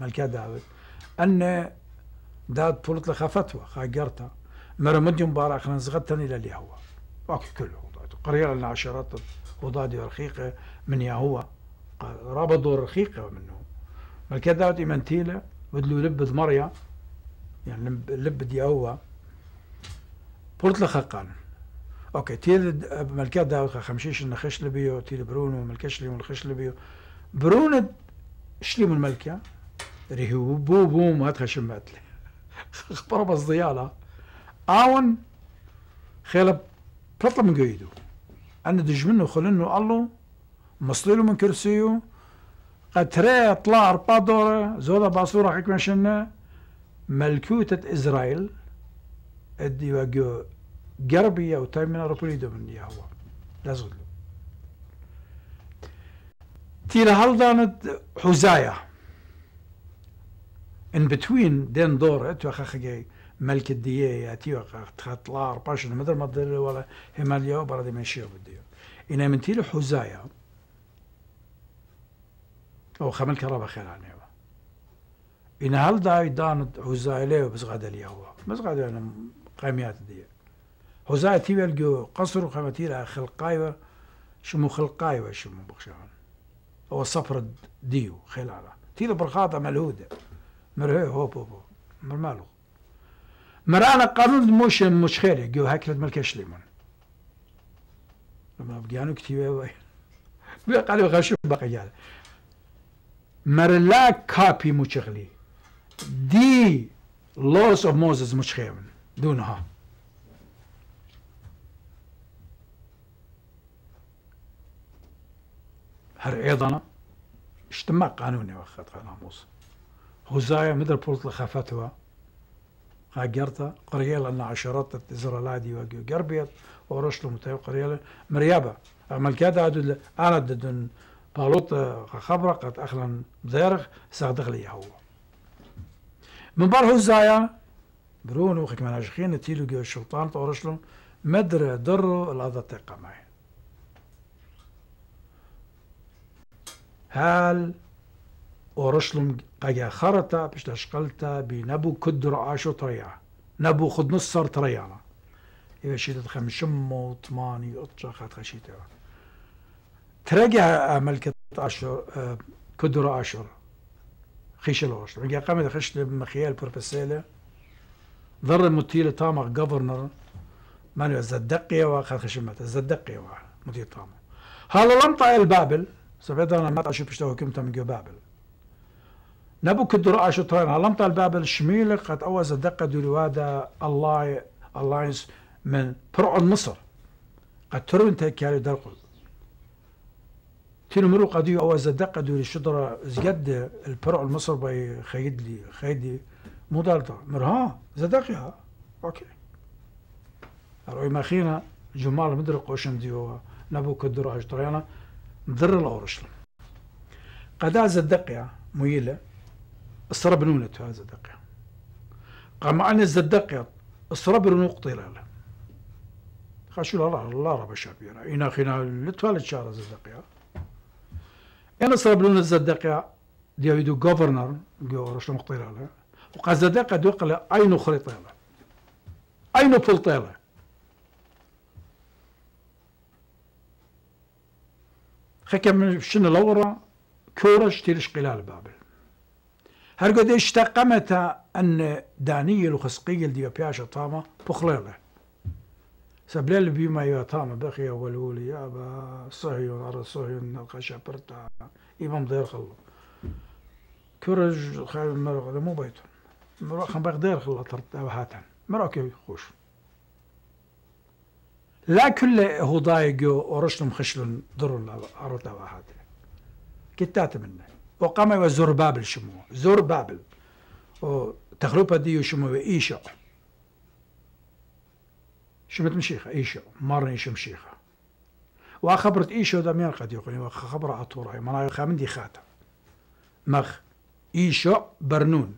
Speaker 1: ملكة داوت أن داد بولت لخا فتوى مرمد مرمدي مباراة خلنا إلى اللي هو اوكي كله قرية لنا عشرات وضادي رقيقة من يهوى دور رقيقة منه ملكة إيمان منتيلة ودلو لب ضمريا يعني لب ديهوى بورت لخقان اوكي تيل ملكات داوت خمشيش نخش لبيو تيل برونو ملكش لي ونخش لبيو برونو شلي من ملكة ريهو بو بو ما تخش الماتلة خبر بس ضيالة اون خيلة بطل من قيدو أنا دج منه خلنه الله مصليله من كرسيه قتري طلع ربادور زودا باصورة حكمة شنة ملكوتة إسرائيل ادي واجو قربية وتايمنا ركولي من يهوى لازم تيلا هل دانت حزايا in between den دور اتو wa ملك الدية ياتي تطلع 14 متر ما تضل ولا هيماليا وبرادي ماشي بالدية إنا من تيلو حزايا أو خمل كرابة خير عن يوا إن هل داي دان حزايا ليه بس غادا ليه هو بس غادا أنا قيميات الديه حزايا تيبا لقيو قصر وخمتيلا خلقايوة شمو خلقايوة شمو بخشان او صفر ديو خلاله تيلو برخاطة ملهودة مرهي هو بو بو مرمالو مرانا قانون مش مش خير جو هكذا ملك ليمون ما بقيانو كتيبه قالو غشوا بقى جال مرلا كابي مشغلي دي لوس اوف موزس مش خير دونها هر ايضا اجتماع قانوني وقت قناموس هزايا مدر بولت لخافتها هاجرتا قريلا ان عشرات تزرى لادي واجيو جربيت ورشلو متاي قريلا مريابا ملكات عدد انا ددن بالوت خبره قد اخلا زيرخ صادق لي هو من بر زايا برون وخك من اشخين تيلو جيو الشلطان طورشلو مدر در الاضا تقا معي هل ورشلم قجا خرطة بش تشقلتا بنبو كدر عاشو طريعة نبو خد نصر طريعة إذا شيتت خمشم طماني أطشا خات خشيتا ترجع ملكة عشر كدر عشر خيش العشر قا قامت خشت مخيال بربسالة ضر متيل طامق جفرنر مانو زدقيا وخات خشمت زدقيا ومتيل طامق هلا لم البابل سبعت أنا ما تعشو بشتا حكمتا من بابل نبوك نبوكدر هلم طال البابل الشميل قد أوز دقة وادا الله alliance من برع مصر قد ترون تكالي درق تين مرو قد يو أوز دقة دولي شطرة زجد البرع مصر باي خيد لي خيد لي مضالطة مرها يا أوكي روي مخينا جمال مدر قوشن ديو نبوكدر أشطان در الأورشلم قد أوز دقة ميلة استربنونته هذا زدقة قام عن الصرب استربنون قطيلاله خاشو الله الله رب شابيرا إنا خنا لتوالد الشارة الزدقيا أنا استربنون الزدقيا يدو غوفرنر جو رشلون دو وقال زدقيا دوقل عينو خريطيله عينو فلطيله خكم شنو لورا كورش تيرش قلال بابل هەرگە دەیشتا أن ئەن وخسقيل و خسقیل دیوە پیاشە تامە بيما يو لە بیمایوە تامە بەخی وەلولی صهيون بە سەهیون ئەڕسۆهیون نەقەشە پرتا ئیمەم دێرخڵ كرج خير مرق مو بيتون مرق خم بغدير خلطر هاتن مرق خوش لا كل هو ضايق ورشلم خشلن ضر الله أرد كتات منه وقام بابل شمو و تخلوبا ديو شمو إيشع شمت مشيخة إيشع مشيخة شمشيخة أخبرت إيشو ميان قد يقول وخبر يعني عطورة يعني خامن خامندي خاتم مخ إيشو برنون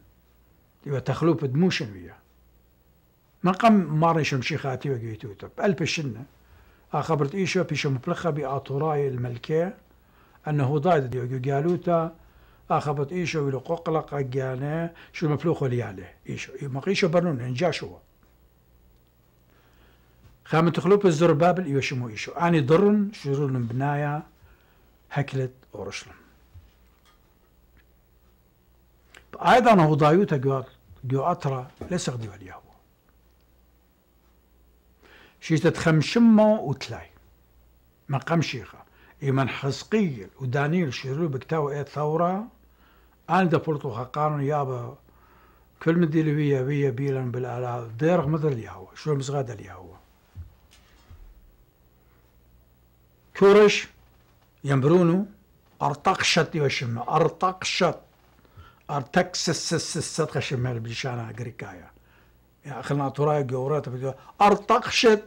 Speaker 1: تيوا تخلوب دموشن ويا ما قام ماري شمشيخة تيوا قيتو تب ألب الشنة أخبرت إيشو بيشو مبلخة بأطوراي الملكة أنه ضايد قالوا قالوتا أخبط إيشو ولو قلق أجانا شو مفلوخ اللي عليه إيشو ما إيشو برنون إنجا شو خام تخلوب الزر بابل إيو شمو إيشو أني ضرن شرون بنايا هكلت أورشلم أيضا هو دايوتا جو أترى ليس غدي هو شيشتت خمشمو وتلاي قام شيخة ئێمەن حەسقیل و دانیل شیرلو إيه ثورة تەورە ئان دە پرت و حەقان و یا بە كل مدلوية وية بيلا بالآلاف ديرغ مثل ياهو شو مزغادة ياهو كورش ينبرونو أرتقشت يوشمنا أرتقشت أرتكسسسست خشمنا بالشانة غريكايا يعني خلنا تراي قورات أرتقشت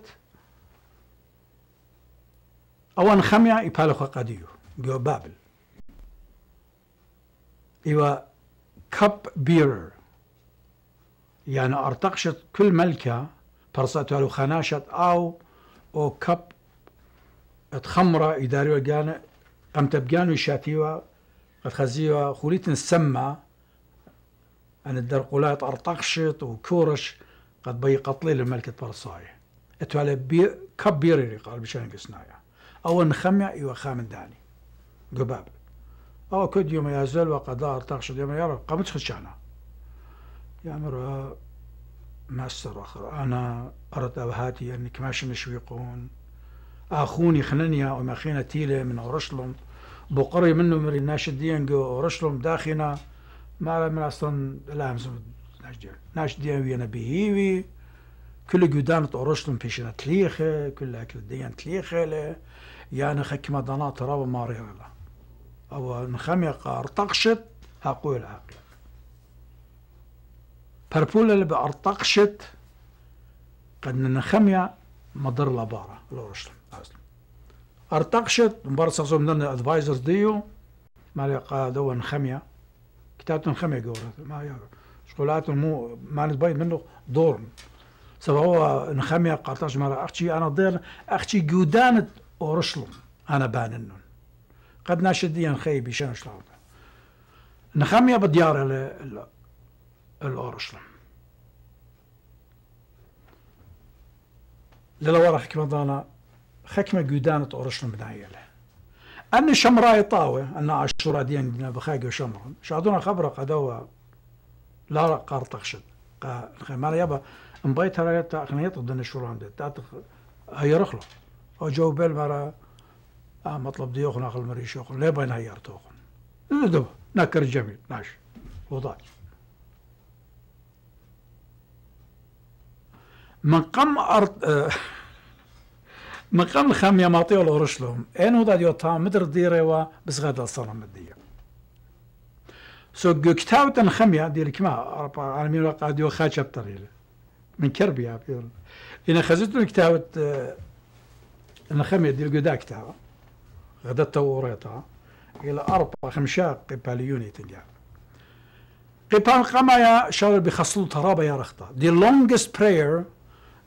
Speaker 1: ئەوان خەمیا ئیپالەخوا قادی و گوێ بابل ئیوە کەپ بیر یانە أرتقشت کل مەلکە پەرسەوار و خەناشت ئاو ئۆ کەپ خەمڕە ئیداریوەگانە ئەم تەبگان و شاتیوە خەزیوە خوریتن سەممە ئەن دەرقولات ئەرتەقشت و کۆڕش قەت بەی قەتڵی لە مەلکت اتوالا ئەتوالە کەپ بیری قال بشان گەسنایە أول ايوا خامن داني قباب أو كد يوم يزل وقضاء تغشد يوم يرى قامت يا مرا ماستر آخر أنا ارد اوهاتي أنك ماشي مشويقون أخوني خننيا وما خينا تيلة من أورشلم بقري منه مري ناشدين جو أورشلم داخنا ما من أصلا لا أمزم ناشدين وينا بهيوي كل جودان أورشلم بيشنا تليخة كل أكل ديان تليخة يعني خكما دانا تراب ماريلا او نخمي قار تقشت هقول عقل بربول اللي بأرتقشت قد نخمي مدر لبارة لورشتم أرتقشت مبارسة صوم من الأدفايزرز ديو ما لقى دو نخمية كتابة نخمية قورة ما يعرف شغلات مو ما نتبين منه دور سبا هو نخمية قارتاش مرة أختي أنا ضير أختي جودانت اورشلو انا باننن قد ناشديا خيبي شنو شلو نخمي بديار ال الاورشلو للا ورا حكمة ضانا حكمة جودانة اورشلو من أن شمرا طاوه أن عشرة ديان دينا بخاق وشمرا شادونا خبرة قدوة لا قار تخشد خي الخيمان يابا انبايت هاي تاقنية تقدن شوران دي هي رخله O وجاوبل مرا مطلب ديوخن اخل مريش ne ليه بين هيار توخن ندب نكر الجميل ناش وضاج من قم أرض من قم خم يماطي ولا رشلهم en o da diyor tam mıdır dire ve biz gadal salamet diyor. So göktavtan xamya diyelim kime Arap alemin diyor kaç yaptılar ile. Min kerbi yapıyor. Yine hazretül kitavet النخامية ديال كوداك تاعها غدا توريطها إلى اربع خمسة قبال يونيت ديالها قبال قمايا شاور بخصلو ترابة يا رخطة دي لونجست براير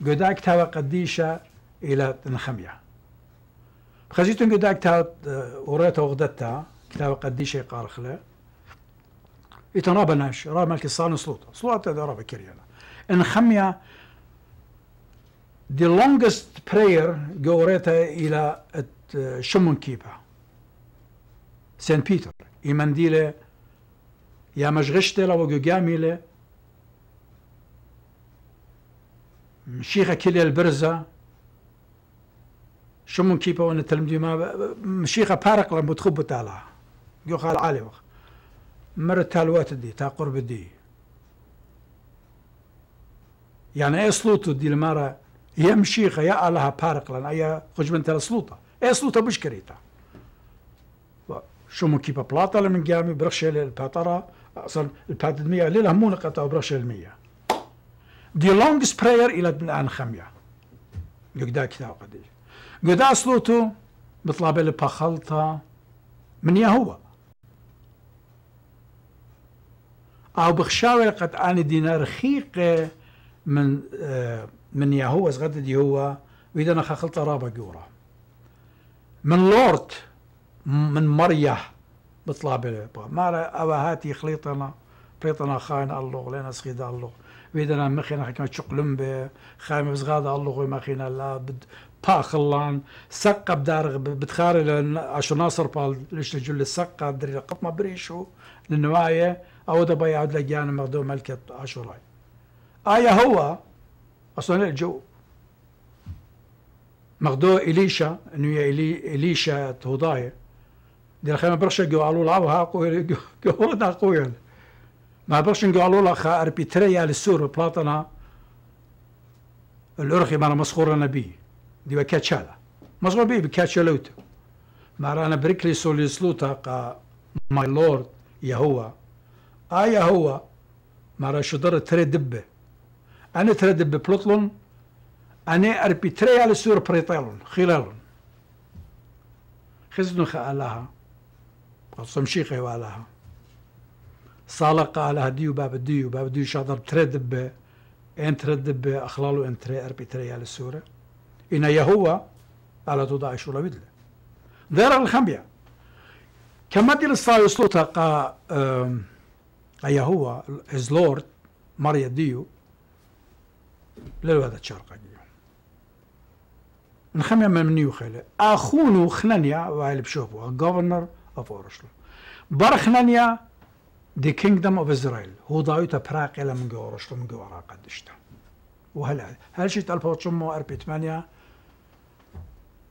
Speaker 1: كوداك تاوى قديشة إلى النخمية بخزيتون كوداك تاوى وريتها وغدتها كتاوى قديشة قارخلة إتن رابا ناش رابا مالكي صالن سلوطة سلوطة رابا كريانا النخمية دي لونجست براير قوريتها إلى شمون كيبا سان بيتر إمنديلة يا مشغشتلا جاميلة مشيخة كلي البرزة شمون كيبا وانا تلمدي ما مشيخة بارق لما تخب تالا جو خال عالي وخ مرة تالوات دي تا قرب دي يعني ايه سلوتو دي المرة هي مشيخة يا الله بارق لنا يا خجبن بنت سلوطة اي سلوطة مش كريتا شو مكي كيبا من لمن قامي برخشة للباترة أصلا الباتد مية ليلة همون قطع برخشة المية دي لونجس براير إلى من آن خمية قدا كتاب قديش قدا سلوطو بطلب البخلطة من يهوه او بخشاوي قد اني دينار خيقه من آه من يهوه زغد دي هو وإذا خلط رابا جورا من لورد من مريح بطلع بالعبا ما أوا هاتي خليطنا بريطنا خاين الله لنا سخيدا الله أنا مخينا حكما تشقلم لنبا خايم بزغادة الله وما خينا لا بد باخلان سقة بدار بتخاري عشان ناصر بال ليش لجل السقة دري قطمة بريشو للنواية أو دبا يعود لجان مخدوم ملكة راي آية هو أصلا الجو مغدو إليشا إنه يا إلي إليشا تهضاي دير خيما برشا جو علو لعبها قوي جو دا قوي ما برشا جو علو لخا أربيتريا للسور بلاطنا الأرخي مرة مسخورة نبي دي كاتشالا مسخور بي ما رانا بريكلي سولي سلوتا قا ماي لورد هو آه ما يهوه شو شدر تري دبه أنا تردب ببلطلن أنا أربيتري على سور بريطالون خلالون خزنو خالها قصم شيخي والها صالقة على ديو باب ديو باب ديو شاطر تردب ان ب أخلالو ان تري أربيتري على السورة إن يهوى على تضع ولا بدلة دار الخمية كما دي لسا سلوتا قا يهوى his lord ماريا ديو للوهذا الشرقانية نخمم من مني وخيله أخون وخنانيا وعلي بشوفه governor of Jerusalem بار خنانيا the kingdom of Israel هو ضايوتا براق إلى من جو من جو عراق قدشتا وهلا هل شيت ألف وتشمو أربي ثمانية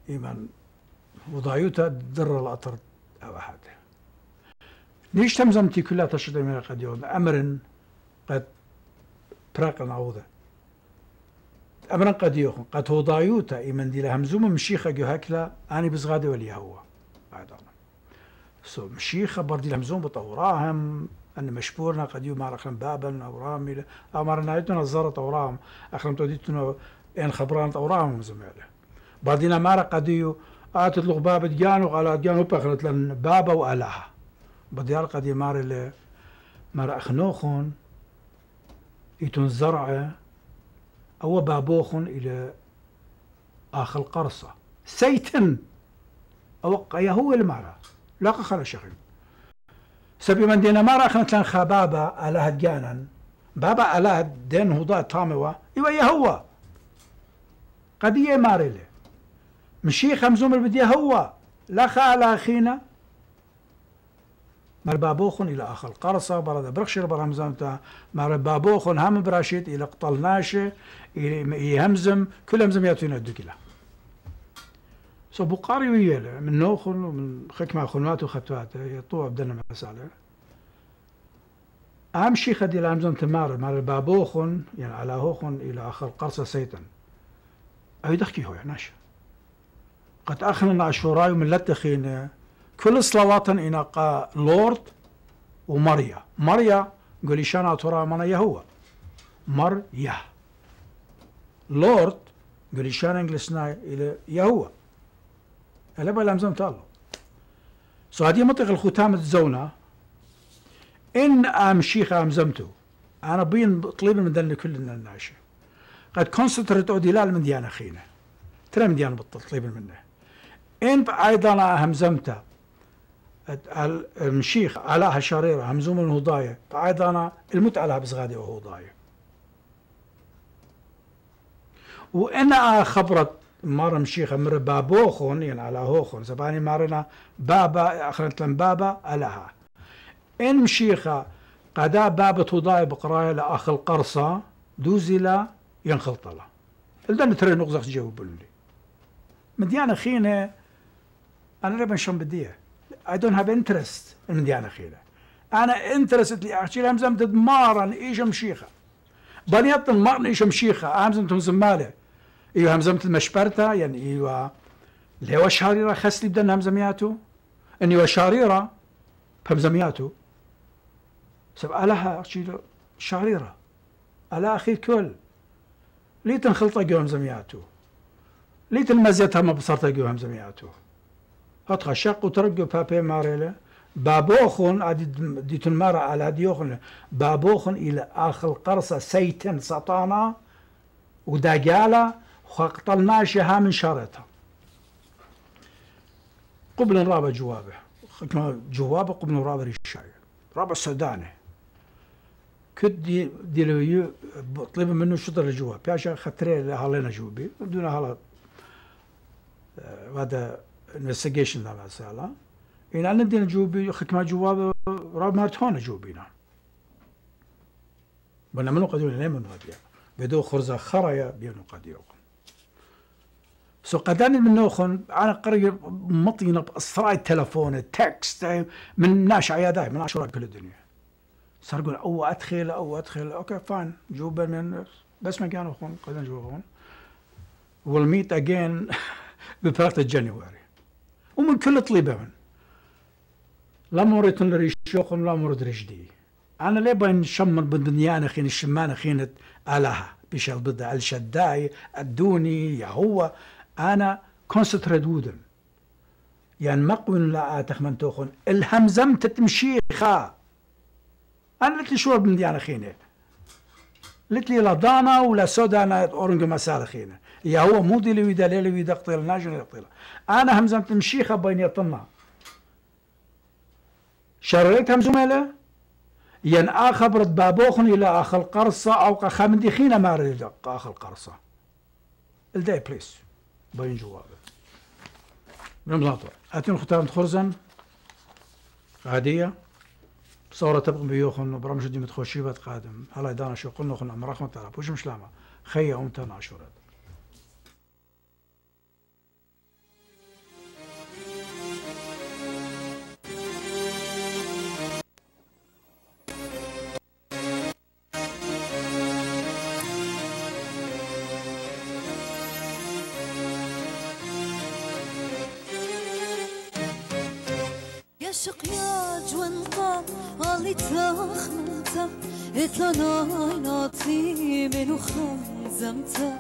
Speaker 1: إيمان وضايوتا در الأطر أو أحد نيش تمزمتي كلها تشتري من قد يوم قد براق نعوذه قد ئەمرن قەدیۆخن قەت مشيخة جو هكلا هەمزومە مشیخە گوهەکلا ئانی بعد لی سو مشيخة بردي زوم بطوراهم أن مشبورنا قد يوما أخلم بابا او أمرنا عيدنا زرت أورام اخرم توديتنا إن خبران أورام زميله بردينا مارا قد يو آتت لغ بابا جانو على ديانو بخلت لن بابا وألاها بديار قد يمار مارا أخنوخون يتون زرعه أو بابوخ إلى آخ القرصة سيتن أوقع يهو المارة لا قخر شغل سبي من دينا مارا خمتلان خبابا ألاهد جانا بابا ألاهد دين هضاء طاموا إيوا يهو قضية مارلة مشي خمزوم بدي هو لا خالا خينا مر بابوخن إلى آخر قرصة برد برخشر تا مر بابوخن هم براشيت إلى قطلناشة إلى همزم كل همزم يأتون الدكيله سو بقاري ويلا من نوخن ومن خكمة خنوات وخطوات يطوع بدنا مسألة أهم شيء خد إلى همزم تمار مر بابوخن يعني على هوخن إلى آخر قرصة سيتن أي دخكي هو ناشا قد أخنا عشوراي ومن لتخينا كل صلوات قا لورد وماريا ماريا شانا ترى من يهوى ماريا لورد شانا انجلسنا إلى يهوى هلا بقى لامزم تالو سو هذه منطقة الختام الزونة إن أم شيخ أم زمتو أنا بين طليب من دلنا كل الناشئ قد أو دلال من ديانا خينا ترى من ديانا طليب منه إن أيضا زمته المشيخ علاء هشريرة همزوم الهضاية تعاد أنا المتعة بس غادي وهضاية وإنا خبرت مرة مشيخة مر بابوخون يعني على هوخون زباني مارنا بابا أخرنت لهم بابا ألها إن مشيخة قدا بابة هضاية بقراية لأخ القرصة دوزيلا ينخلطلا لدن نتري نغزخ جاوب لي مديانة خينة أنا ربا شن بديه اي دونت هاف انترست من ديانا خيلة أنا انترست لي أحكي لهم زم تدمارن إيش مشيخة بني بنيت مارن إيش مشيخة اهم أمزم تمزم ماله إيو زم تدمشبرتا يعني إيو اللي هو خس لي بدن هم همزمياتو إني هو وشاريرة همزمياتو سب ألها احكي شاريرة ألا أخي كل ليت انخلطة قوم زمياتو ليت المزيتها ما بصرتها قوم زمياتو اتخا شق وترقب بابي ماريلا بابوخن عدي ديتن مارا على ديوخن بابوخن الى اخر قرصة سيتن سطانا وداجالا وقتلناشها من شارتها قبل رابع جوابه جوابه قبل رابع الشاي رابع سوداني كد دي يو طلب منه شطر الجواب يا شيخ خطري هلا جوابي بدون هلا هذا انفستيجيشن ذا مساله إن أنا دين جوبي خكما جواب راب ما تهون جوبينا بنا منو قديو لنا منو هديا بدو خرزة خرايا بينو قديو سو قدان من أنا قريب مطينا بأسراء التلفون التكست من ناش عياداي من عشرة كل الدنيا صار يقول أو أدخل أو أدخل أوكي فاين جوبا من بس ما كانوا خون قدان جوبهم ويل ميت اجين بفرقة جانيوري ومن كل طليبهن لا مورتن ريشوخن لا مورد رجدي أنا ليه بين شمر انا خين الشمانة خينة آلها بشال بدا الشداي الدوني يا هو أنا كونسنتريت ودن يعني ما قول لا تخمن توخن الهمزم خا أنا لي شو بدنيانا خينة لي لا دانا ولا سودانا أورنج مسار خينة يا هو مودي لي ويدا لي ويدا قطيل ناجر قطيل انا همزه مشيخه بين يطنا شريت همزه ماله ين اخبر بابوخن الى اخ القرصه او قخامن دي خينا ما اريد اخ القرصه الداي بليس بين جواب طول اتين ختام خرزن عاديه صورة تبقى بيوخن برمجة دي متخوشي قادم هلا دانا شو قلنا خن امرخن ترى بوش مش لاما خيا امتنا تنا
Speaker 2: عشق يا جوان قام علي تخمتم اتلاناي ناطي منو خمزمتم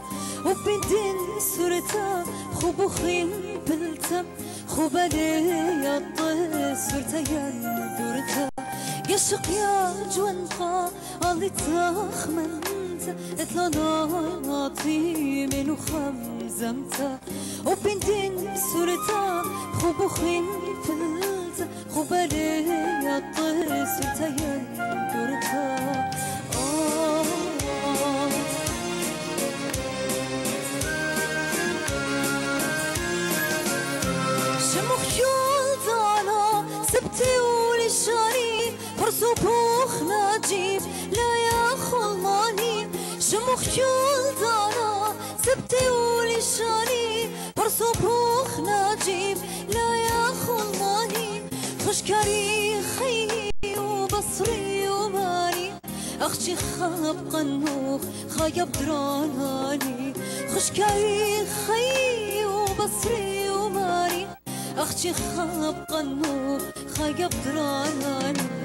Speaker 2: وبدين سرتم خوب وخيم بلتم خوب علي الطي سرتا يندرتم عشق يا جوان قام علي تخمنت اتلاناي ناطي منو خمزمتم وبدين سرتم خوب وخيم بلتم 고발해야 뜻을 타야 노력하 شمخ شوطانا سبتي ولي شاري فرصو بوخ نجيب لا يا خلماني شمخ شوطانا سبتي ولي شاري اشكري خيي وبصري وماني اختي خاب قنوخ خايب دراناني خشكري خيي وبصري وماني اختي خاب قنوخ خايب دراناني